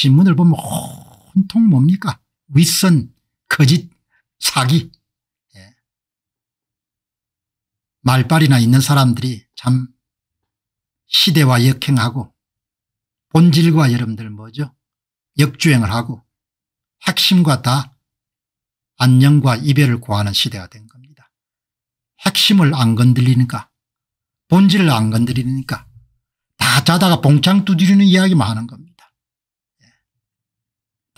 신문을 보면 온통 뭡니까 윗선 거짓 사기 예. 말빨이나 있는 사람들이 참 시대와 역행하고 본질과 여러분들 뭐죠 역주행을 하고 핵심과 다 안녕과 이별을 구하는 시대가 된 겁니다. 핵심을 안 건드리니까 본질을 안 건드리니까 다 자다가 봉창 두드리는 이야기만 하는 겁니다.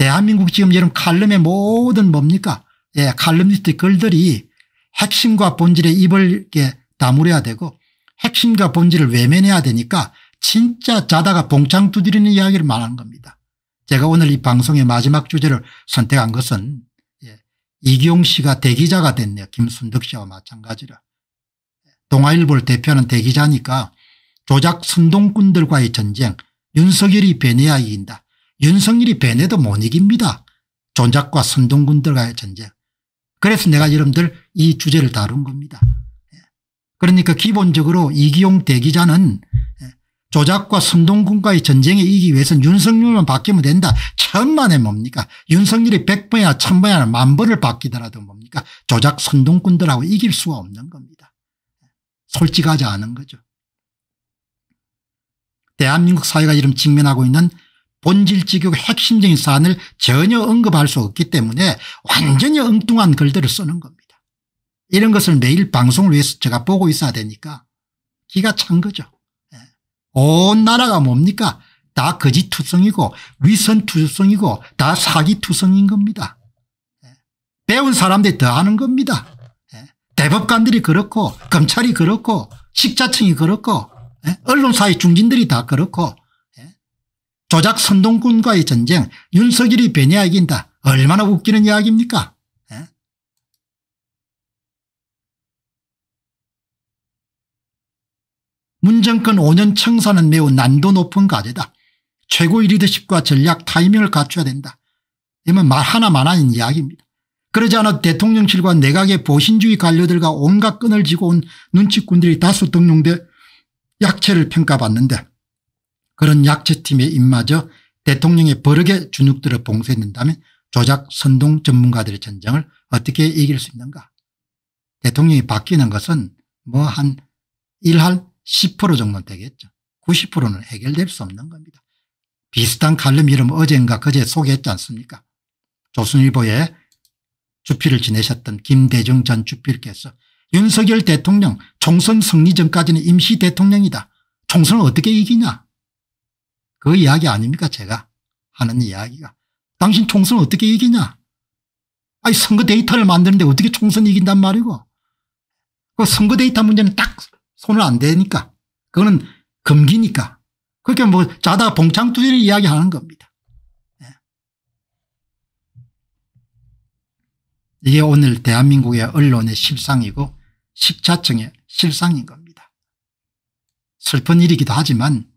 대한민국 지금 여러분 칼럼의 모든 뭡니까 예, 칼럼니스트 글들이 핵심과 본질의 입을 이렇게 다물어야 되고 핵심과 본질을 외면해야 되니까 진짜 자다가 봉창 두드리는 이야기를 말하는 겁니다. 제가 오늘 이 방송의 마지막 주제를 선택한 것은 예, 이기용 씨가 대기자가 됐네요. 김순덕 씨와 마찬가지라 동아일보를 대표하는 대기자니까 조작 선동꾼들과의 전쟁 윤석열이 변해야 이긴다. 윤석열이 베네도 못 이깁니다. 존작과 선동군들과의 전쟁. 그래서 내가 여러분들 이 주제를 다룬 겁니다. 예. 그러니까 기본적으로 이기용 대기자는 예, 조작과 선동군과의 전쟁에 이기 위해서는 윤석열만 바뀌면 된다. 천만에 뭡니까 윤석열이 백번이나 천번이나 만번을 바뀌더라도 뭡니까 조작 선동꾼들하고 이길 수가 없는 겁니다. 예. 솔직하지 않은 거죠. 대한민국 사회가 지금 직면하고 있는 본질지교 핵심적인 사안을 전혀 언급할 수 없기 때문에 완전히 엉뚱한 글들을 쓰는 겁니다. 이런 것을 매일 방송을 위해서 제가 보고 있어야 되니까 기가 찬 거죠. 예. 온 나라가 뭡니까? 다거짓투성이고 위선투성이고 다 사기투성인 겁니다. 예. 배운 사람들이 더 하는 겁니다. 예. 대법관들이 그렇고 검찰이 그렇고 식자층이 그렇고 언론사의 중진들이 다 그렇고 조작 선동꾼과의 전쟁 윤석일이 변해야 이긴다 얼마나 웃기는 이야기입니까 에? 예? 문정권 5년 청사는 매우 난도 높은 과제다. 최고1위더십과 전략 타이밍을 갖춰야 된다. 이건 말 하나만 아닌 이야기입니다. 그러지 않아 대통령실과 내각의 보신주의 관료들과 온갖 끈을 쥐고 온 눈치꾼들이 다수 등용돼 약체를 평가받는데 그런 약체팀에입맞저 대통령의 버럭에 주눅들어 봉쇄된다면 조작 선동 전문가들의 전쟁을 어떻게 이길 수 있는가 대통령이 바뀌는 것은 뭐 한 1할 10% 정도 되겠죠 90%는 해결될 수 없는 겁니다 비슷한 칼럼 이름 어젠가 그제 소개했지 않습니까 조선일보에 주필을 지내셨던 김대중 전 주필께서 윤석열 대통령 총선 승리 전까지는 임시 대통령이다 총선을 어떻게 이기냐 그 이야기 아닙니까 제가 하는 이야기가. 당신 총선 어떻게 이기냐. 아니 선거 데이터를 만드는데 어떻게 총선 이긴단 말이고. 그 선거 데이터 문제는 딱 손을 안 대니까. 그거는 금기니까. 그렇게 뭐 자다 봉창투지를 이야기하는 겁니다. 예. 이게 오늘 대한민국의 언론의 실상이고 식자층의 실상인 겁니다. 슬픈 일이기도 하지만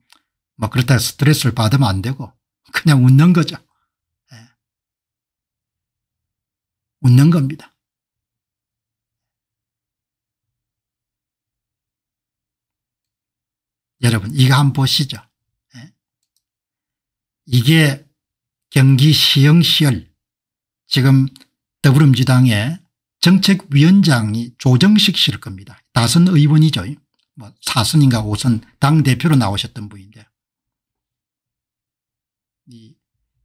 뭐 그렇다고 스트레스를 받으면 안 되고 그냥 웃는 거죠. 예. 웃는 겁니다. 여러분 이거 한번 보시죠. 예. 이게 경기 시흥시열 지금 더불어민주당의 정책위원장이 조정식 씨일 겁니다. 다선 의원이죠. 뭐 사선인가 오선 당대표로 나오셨던 분인데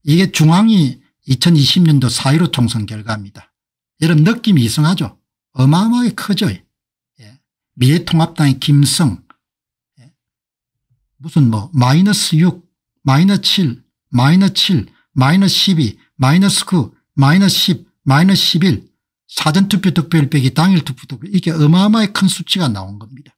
이게 중앙이 2020년도 4.15 총선 결과입니다. 여러 느낌이 이상하죠? 어마어마하게 커져 예. 미래통합당의 김성 예. 무슨 뭐 마이너스 6 마이너스 7 마이너스 7 마이너스 12 마이너스 9 마이너스 10 마이너스 11 사전투표 득표율 빼기 당일 투표 득표 이게 어마어마하게 큰 수치가 나온 겁니다.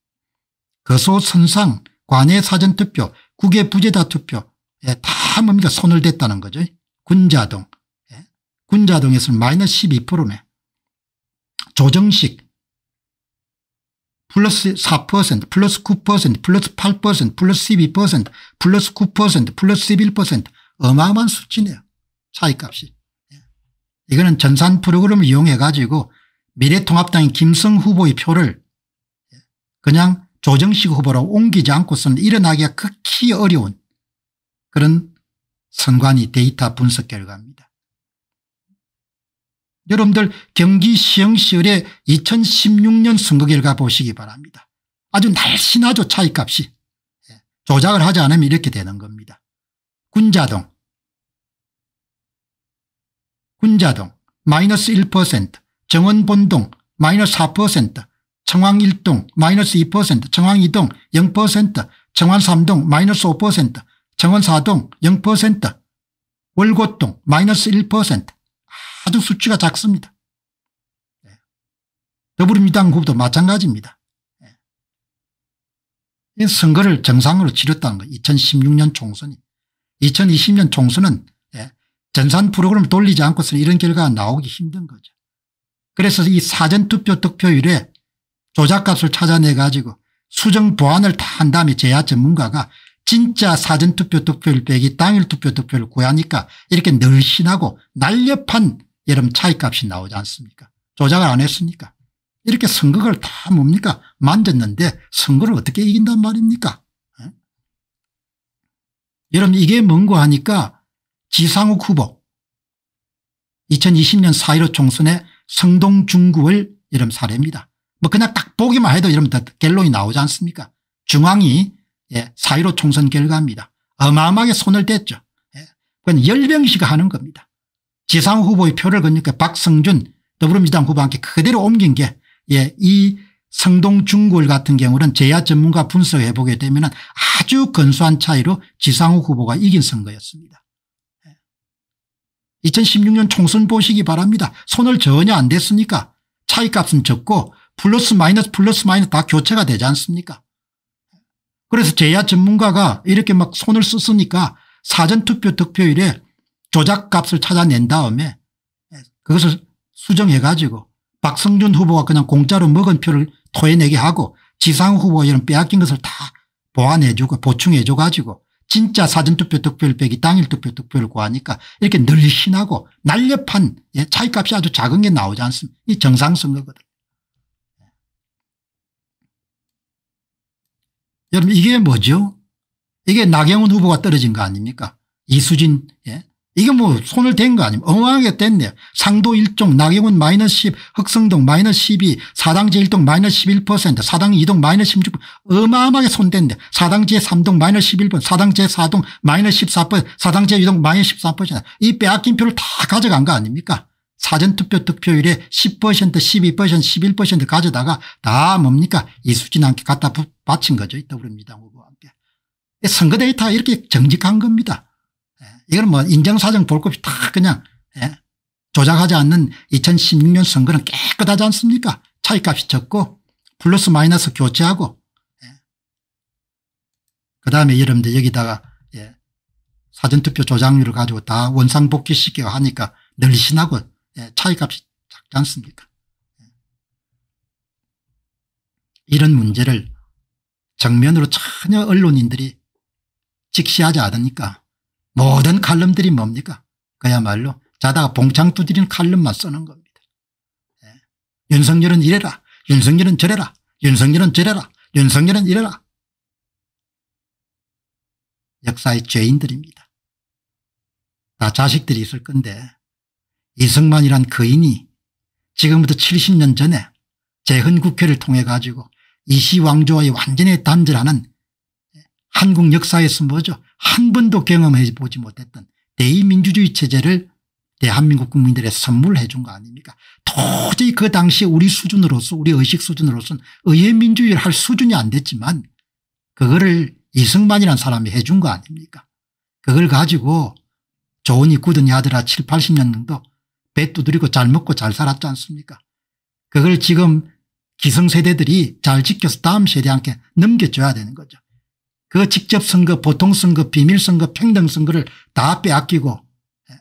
거소 선상 관외 사전투표 국외 부재다 투표 예, 다다 뭡니까 손을 댔다는 거죠. 군자동. 예? 군자동에서는 마이너스 12%네. 조정식 플러스 4% 플러스 9% 플러스 8% 플러스 12% 플러스 9% 플러스 11% 어마어마한 수치네요. 차이값이. 예? 이거는 전산 프로그램을 이용해 가지고 미래통합당의 김성 후보의 표를 예? 그냥 조정식 후보로 옮기지 않고서는 일어나기가 극히 어려운 그런 선관위 데이터 분석 결과입니다. 여러분들 경기 시흥시의 2016년 선거 결과 보시기 바랍니다. 아주 날씬하죠 차이값이. 예, 조작을 하지 않으면 이렇게 되는 겁니다. 군자동 군자동 마이너스 1% 정원본동 마이너스 4% 청왕 1동 마이너스 2% 청왕 2동 0% 청왕 3동 마이너스 5% 정원사동 0%, 월곶동 마이너스 1% 아주 수치가 작습니다. 예. 더불어민주당 후보도 마찬가지입니다. 예. 선거를 정상으로 치렀다는 거 2016년 총선이 2020년 총선은 예, 전산 프로그램 돌리지 않고서는 이런 결과가 나오기 힘든 거죠. 그래서 이 사전투표 득표율에 조작값을 찾아내 가지고 수정 보완을 다 한 다음에 제야 전문가가 진짜 사전투표 투표율 빼기 당일 투표 투표를 구하니까 이렇게 늘씬하고 날렵한 여름 차이값이 나오지 않습니까 조작을 안 했습니까 이렇게 선거를 다 뭡니까 만졌는데 선거를 어떻게 이긴단 말입니까 에? 예? 여러분 이게 뭔고 하니까 지상욱 후보 2020년 4.15 총선에 성동중구을 이름 사례입니다. 뭐 그냥 딱 보기만 해도 이러면 갤론이 나오지 않습니까 중앙이 예, 4.15 총선 결과입니다. 어마어마하게 손을 댔죠. 예, 그건 열병시 하는 겁니다. 지상 후보의 표를 그니까 박성준 더불어민주당 후보한테 그대로 옮긴 게 예, 이 성동중골 같은 경우는 제야 전문가 분석해 보게 되면 아주 건수한 차이로 지상욱 후보가 이긴 선거였습니다. 2016년 예. 총선 보시기 바랍니다. 손을 전혀 안 댔으니까 차이값은 적고 플러스 마이너스 플러스 마이너스 다 교체가 되지 않습니까 그래서 제야 전문가가 이렇게 막 손을 썼으니까 사전투표 득표율에 조작값을 찾아낸 다음에 그것을 수정해가지고 박성준 후보가 그냥 공짜로 먹은 표를 토해내게 하고 지상 후보 이런 빼앗긴 것을 다 보완해주고 보충해줘 가지고 진짜 사전투표 득표율 빼기 당일 투표 득표율 구하니까 이렇게 늘씬하고 날렵한 예, 차이값이 아주 작은 게 나오지 않습니까 이 정상선거거든 여러분 이게 뭐죠? 이게 나경원 후보가 떨어진 거 아닙니까? 이수진 예? 이게 뭐 손을 댄 거 아닙니까? 어마하게 뗐네요. 상도 1종 나경원 마이너스 10 흑성동 마이너스 12 사당제 1동 마이너스 11% 사당 2동 마이너스 16% 어마어마하게 손댄데 사당제 3동 마이너스 11% 사당제 4동 마이너스 14% 사당제 2동 마이너스 14%이 빼앗긴 표를 다 가져간 거 아닙니까? 사전투표 득표율의 10% 12% 11% 가져다가 다 뭡니까 이수진한테 갖다 바친 거죠. 더불어민주당 후보와 함께. 선거 데이터 이렇게 정직한 겁니다. 예. 이건 뭐 인정사정 볼것이다 그냥 예. 조작하지 않는 2016년 선거는 깨끗하지 않습니까 차이값이 적고 플러스 마이너스 교체하고 예. 그다음에 여러분들 여기다가 사전투표 조작률을 가지고 다 원상복귀시켜 하니까 늘신하고 예, 차이값이 작지 않습니까 예. 이런 문제를 정면으로 전혀 언론인들이 직시하지 않으니까 모든 칼럼들이 뭡니까 그야말로 자다가 봉창 두드리는 칼럼만 쓰는 겁니다 예. 윤석열은 이래라 윤석열은 저래라 윤석열은 저래라 윤석열은 이래라 역사의 죄인들입니다 다 자식들이 있을 건데 이승만이란 그인이 지금부터 70년 전에 재헌국회를 통해 가지고 이시왕조와의 완전히 단절하는 한국 역사에서 뭐죠 한 번도 경험해 보지 못했던 대의민주주의 체제를 대한민국 국민들의 선물해 준 거 아닙니까 도저히 그 당시에 우리 수준으로서 우리 의식 수준으로서는 의회민주주의를 할 수준이 안 됐지만 그거를 이승만이란 사람이 해 준 거 아닙니까 그걸 가지고 조언이 굳은 야들아 7, 80년 정도 배 두드리고 잘 먹고 잘 살았지 않습니까 그걸 지금 기성세대들이 잘 지켜서 다음 세대한테 넘겨줘야 되는 거죠. 그 직접 선거 보통 선거 비밀 선거 평등 선거를 다 빼앗기고 예,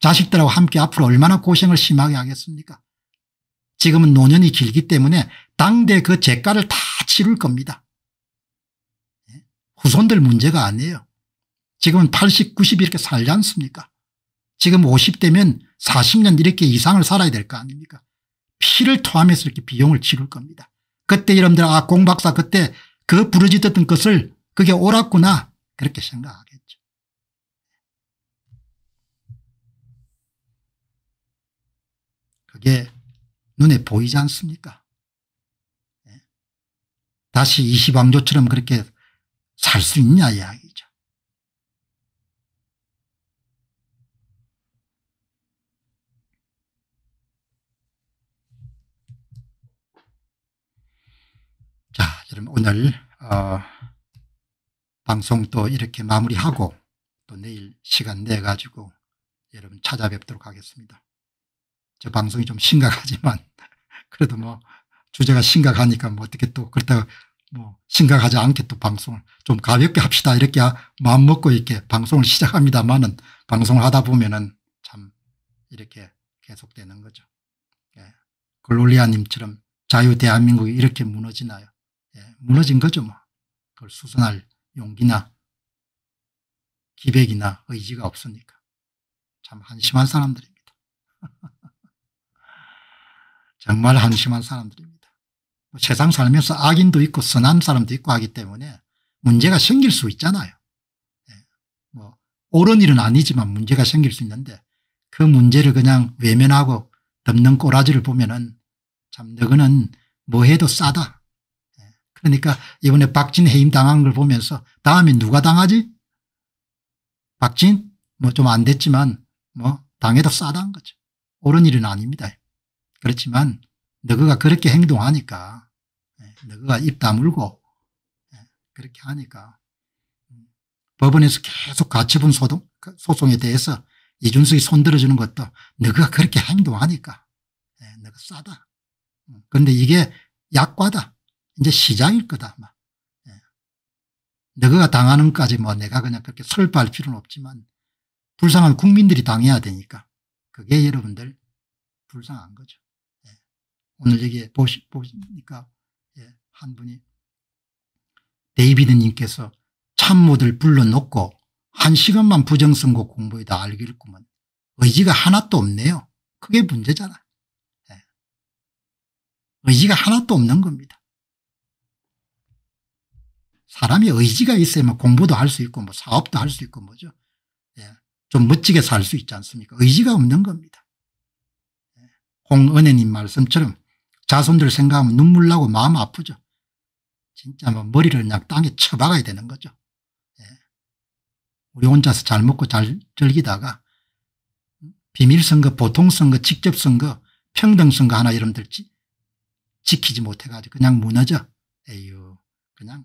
자식들하고 함께 앞으로 얼마나 고생을 심하게 하겠습니까 지금은 노년이 길기 때문에 당대 그 재가를 다 치를 겁니다. 예, 후손들 문제가 아니에요. 지금은 80, 90 이렇게 살지 않습니까 지금 50대면 40년 이렇게 이상을 살아야 될 거 아닙니까 피를 토하면서 이렇게 비용을 치를 겁니다. 그때 여러분들 아 공박사 그때 그 부르짖었던 것을 그게 옳았구나 그렇게 생각하겠죠. 그게 눈에 보이지 않습니까 예? 다시 이시방조처럼 그렇게 살 수 있냐 이야기 오늘 어, 방송 또 이렇게 마무리하고 또 내일 시간 내 가지고 여러분 찾아뵙도록 하겠습니다. 저 방송이 좀 심각하지만 그래도 뭐 주제가 심각하니까 뭐 어떻게 또 그렇다고 뭐 심각하지 않게 또 방송을 좀 가볍게 합시다 이렇게 마음먹고 이렇게 방송을 시작합니다만은 방송을 하다 보면은 참 이렇게 계속되는 거죠. 예. 글로리아님처럼 자유 대한민국이 이렇게 무너지나요? 예, 무너진 거죠. 뭐. 그걸 수선할 용기나 기백이나 의지가 없으니까 참 한심한 사람들입니다. 정말 한심한 사람들입니다. 뭐 세상 살면서 악인도 있고 선한 사람도 있고 하기 때문에 문제가 생길 수 있잖아요. 예, 뭐 옳은 일은 아니지만 문제가 생길 수 있는데 그 문제를 그냥 외면하고 덮는 꼬라지를 보면 은참 너그는 뭐 해도 싸다. 그러니까 이번에 박진 해임 당한 걸 보면서 다음에 누가 당하지? 박진? 뭐 좀 안 됐지만 뭐 당해도 싸다한 거죠. 옳은 일은 아닙니다. 그렇지만 너그가 그렇게 행동하니까 예, 너그가 입 다물고 예, 그렇게 하니까 음, 법원에서 계속 가처분 소동, 그 소송에 대해서 이준석이 손들어주는 것도 너가 그렇게 행동하니까 예, 너가 싸다. 음, 그런데 이게 약과다. 이제 시작일 거다 아마. 예. 너가 당하는 까지 뭐 내가 그냥 그렇게 설파할 필요는 없지만 불쌍한 국민들이 당해야 되니까 그게 여러분들 불쌍한 거죠. 예. 오늘 음. 여기 보시, 보니까 예. 한 분이 데이비드님께서 참모들 불러놓고 한 시간만 부정선거 공부에다 알겠구먼. 의지가 하나도 없네요. 그게 문제잖아. 예. 의지가 하나도 없는 겁니다. 사람이 의지가 있어야만 뭐 공부도 할 수 있고 뭐 사업도 할 수 있고 뭐죠. 예. 좀 멋지게 살 수 있지 않습니까? 의지가 없는 겁니다. 예. 공은혜님 말씀처럼 자손들 생각하면 눈물 나고 마음 아프죠. 진짜 뭐 머리를 그냥 땅에 쳐박아야 되는 거죠. 예. 우리 혼자서 잘 먹고 잘 즐기다가 음? 비밀선거, 보통선거, 직접선거, 평등선거 하나 여러분들 지, 지키지 못해가지고 그냥 무너져. 에휴, 그냥